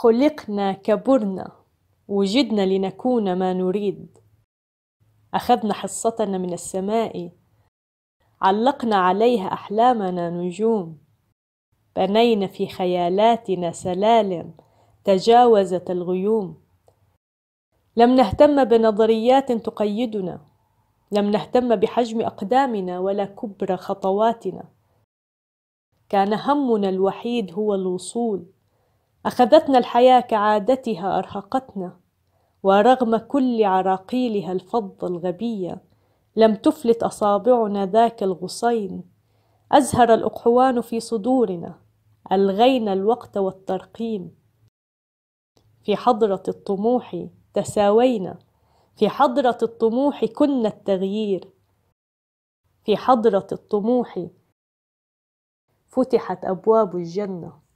خلقنا كبرنا وجدنا لنكون ما نريد أخذنا حصتنا من السماء علقنا عليها أحلامنا نجوم بنينا في خيالاتنا سلالم تجاوزت الغيوم لم نهتم بنظريات تقيدنا لم نهتم بحجم أقدامنا ولا كبر خطواتنا كان همنا الوحيد هو الوصول أخذتنا الحياة كعادتها أرهقتنا ورغم كل عراقيلها الفضة الغبية لم تفلت أصابعنا ذاك الغصين أزهر الأقحوان في صدورنا ألغينا الوقت والترقيم في حضرة الطموح تساوينا في حضرة الطموح كنا التغيير في حضرة الطموح فتحت أبواب الجنة